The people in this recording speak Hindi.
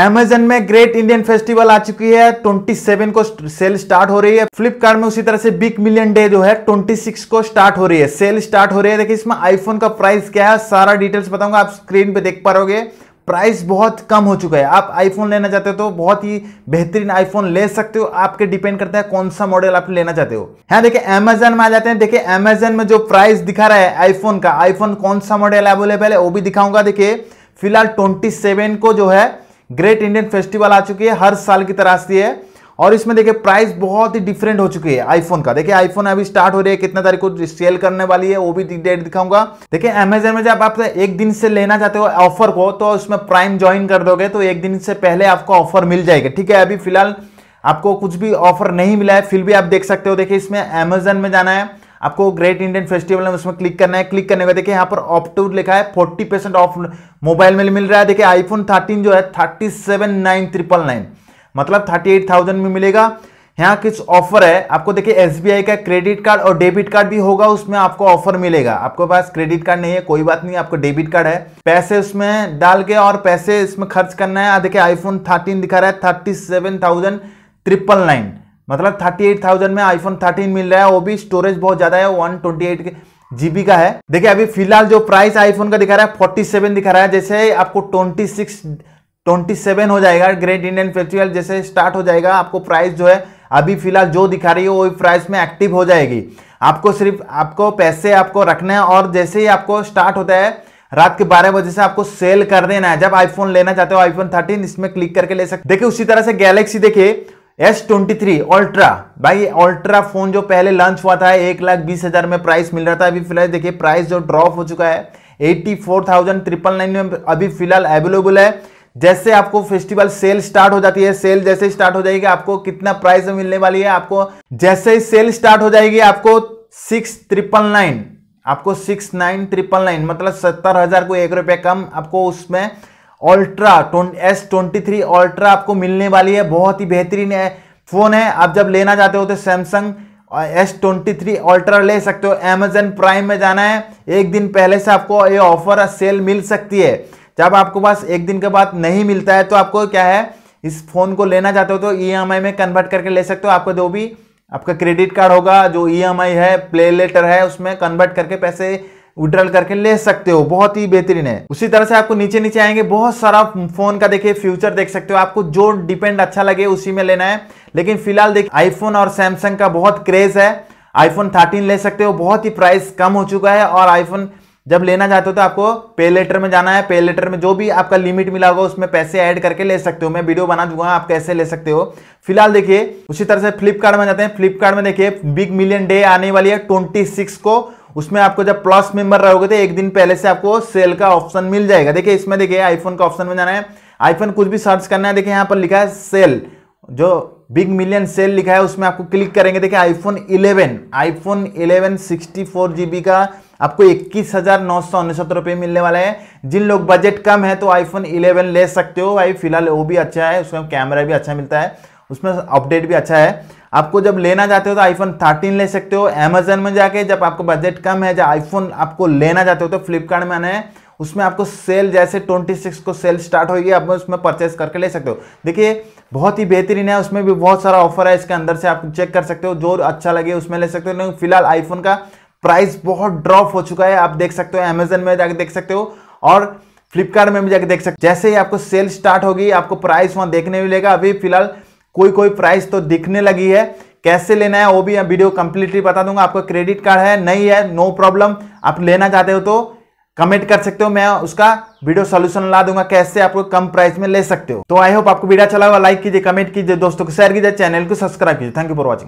अमेजन में ग्रेट इंडियन फेस्टिवल आ चुकी है 27 को सेल स्टार्ट हो रही है फ्लिपकार्ट में उसी तरह से बिग मिलियन डे जो है 26 को स्टार्ट हो रही है सेल स्टार्ट हो रही है देखिए इसमें आईफोन का प्राइस क्या है सारा डिटेल्स बताऊंगा आप स्क्रीन पे देख पा रहोगे प्राइस बहुत कम हो चुका है आप आईफोन लेना चाहते हो तो बहुत ही बेहतरीन आईफोन ले सकते हो आपके डिपेंड करता है कौन सा मॉडल आप लेना चाहते हो हाँ देखिए अमेजन में आ जाते हैं देखिए अमेजन में जो प्राइस दिखा रहा है आईफोन का आईफोन कौन सा मॉडल अवेलेबल है वो भी दिखाऊंगा देखिए फिलहाल ट्वेंटी को जो है ग्रेट इंडियन फेस्टिवल आ चुकी है हर साल की तरह से है और इसमें देखिए प्राइस बहुत ही डिफरेंट हो चुकी है आईफोन का देखिए आईफोन अभी स्टार्ट हो रही है कितना तारीख को सेल करने वाली है वो भी डेट दिखाऊंगा देखिए अमेजन में जब आप एक दिन से लेना चाहते हो ऑफर को तो उसमें प्राइम ज्वाइन कर दोगे तो एक दिन से पहले आपको ऑफर मिल जाएगा ठीक है अभी फिलहाल आपको कुछ भी ऑफर नहीं मिला है फिर भी आप देख सकते हो देखिए इसमें अमेजन में जाना है आपको ग्रेट इंडियन फेस्टिवल है उसमें क्लिक करना है क्लिक करने का देखिए यहाँ पर ऑप टू लिखा है फोर्टी परसेंट ऑफ मोबाइल में मिल रहा है देखिए आईफोन थर्टीन जो है thirty seven nine triple nine मतलब थर्टी एट थाउजेंड में मिलेगा यहाँ कुछ ऑफर है आपको देखिए एस का क्रेडिट कार्ड और डेबिट कार्ड भी होगा उसमें आपको ऑफर मिलेगा आपके पास क्रेडिट कार्ड नहीं है कोई बात नहीं आपको डेबिट कार्ड है पैसे उसमें डाल के और पैसे इसमें खर्च करना है देखिए आईफोन थर्टीन दिखा रहा है thirty seven thousand triple nine मतलब 38,000 में आईफोन 13 मिल रहा है वो भी स्टोरेज बहुत ज्यादा है 128 के जीबी का है देखिए अभी फिलहाल जो प्राइस आईफोन का दिखा रहा है 47 दिखा रहा है जैसे आपको 26 27 हो जाएगा ग्रेट इंडियन फेस्टिवल जैसे स्टार्ट हो जाएगा आपको प्राइस जो है अभी फिलहाल जो दिखा रही है वो प्राइस में एक्टिव हो जाएगी आपको सिर्फ आपको पैसे आपको रखने हैं और जैसे ही आपको स्टार्ट होता है रात के बारह बजे से आपको सेल कर देना है जब आईफोन लेना चाहते हो आईफोन 13 इसमें क्लिक करके ले सकते देखिए उसी तरह से गैलेक्सी देखिए एस ट्वेंटी थ्री अल्ट्रा भाई अल्ट्रा फोन जो पहले लॉन्च हुआ था एक लाख बीस हजार में प्राइस मिल रहा था अभी फिलहाल देखिए प्राइस जो ड्रॉप हो चुका है eighty four thousand triple nine में अभी फिलहाल अवेलेबल है जैसे आपको फेस्टिवल सेल स्टार्ट हो जाती है सेल जैसे स्टार्ट हो जाएगी आपको कितना प्राइस मिलने वाली है आपको जैसे ही सेल स्टार्ट हो जाएगी आपको सिक्स ट्रिपल नाइन आपको सिक्स नाइन ट्रिपल नाइन मतलब सत्तर हजार को एक रुपये कम आपको उसमें Ultra S twenty three Ultra आपको मिलने वाली है बहुत ही बेहतरीन है फ़ोन है आप जब लेना चाहते हो तो Samsung S twenty three Ultra ले सकते हो अमेजन प्राइम में जाना है एक दिन पहले से आपको ये ऑफर सेल मिल सकती है जब आपको पास एक दिन के बाद नहीं मिलता है तो आपको क्या है इस फ़ोन को लेना चाहते हो तो ई e में कन्वर्ट करके ले सकते हो आपको जो भी आपका क्रेडिट कार्ड होगा जो ई e है प्ले लेटर है उसमें कन्वर्ट करके पैसे विड्रॉल करके ले सकते हो बहुत ही बेहतरीन है उसी तरह से आपको नीचे नीचे आएंगे बहुत सारा फोन का देखिए फ्यूचर देख सकते हो आपको जो डिपेंड अच्छा लगे उसी में लेना है लेकिन फिलहाल देखिए आईफोन और सैमसंग का बहुत क्रेज है आईफोन 13 ले सकते हो बहुत ही प्राइस कम हो चुका है और आईफोन जब लेना चाहते हो तो आपको पे लेटर में जाना है पे लेटर में जो भी आपका लिमिट मिला होगा उसमें पैसे ऐड करके ले सकते हो मैं वीडियो बना दूंगा आप कैसे ले सकते हो फिलहाल देखिए उसी तरह से फ्लिपकार्ट में जाते हैं फ्लिपकार्ट में देखिए बिग मिलियन डे आने वाली है ट्वेंटी को उसमें आपको जब प्लस मेंबर रहोगे तो एक दिन पहले से आपको सेल का ऑप्शन मिल जाएगा देखिए इसमें देखिए आईफोन का ऑप्शन में जाना है आईफोन कुछ भी सर्च करना है देखिए यहाँ पर लिखा है सेल जो बिग मिलियन सेल लिखा है उसमें आपको क्लिक करेंगे देखिए आईफोन 11 आईफोन 11 64 का आपको इक्कीस हज़ार नौ सौ उनसठ रुपये मिलने वाला है जिन लोग बजट कम है तो आईफोन 11 ले सकते हो भाई फिलहाल वो भी अच्छा है उसमें कैमरा भी अच्छा मिलता है उसमें अपडेट भी अच्छा है आपको जब लेना चाहते हो तो आईफोन 13 ले सकते हो अमेजन में जाके जब आपको बजट कम है जब आईफोन आपको लेना चाहते हो तो फ्लिपकार्ट में आना है उसमें आपको सेल जैसे 26 को सेल स्टार्ट होगी आप उसमें परचेस करके ले सकते हो देखिए बहुत ही बेहतरीन है उसमें भी बहुत सारा ऑफर है इसके अंदर से आप चेक कर सकते हो जो अच्छा लगे उसमें ले सकते हो फिलहाल आईफोन का प्राइस बहुत ड्रॉप हो चुका है आप देख सकते हो अमेजन में जाके देख सकते हो और फ्लिपकार्ट में भी जाके देख सकते हो जैसे ही आपको सेल स्टार्ट होगी आपको प्राइस वहाँ देखने मिलेगा अभी फिलहाल कोई कोई प्राइस तो दिखने लगी है कैसे लेना है वो भी वीडियो कंप्लीटली बता दूंगा आपका क्रेडिट कार्ड है नहीं है नो प्रॉब्लम आप लेना चाहते हो तो कमेंट कर सकते हो मैं उसका वीडियो सोल्यूशन ला दूंगा कैसे आपको कम प्राइस में ले सकते हो तो आई होप आपको वीडियो चला हुआ लाइक कीजिए कमेंट कीजिए दोस्तों को शेयर कीजिए चैनल को सब्सक्राइब कीजिए थैंक यू फॉर वॉचिंग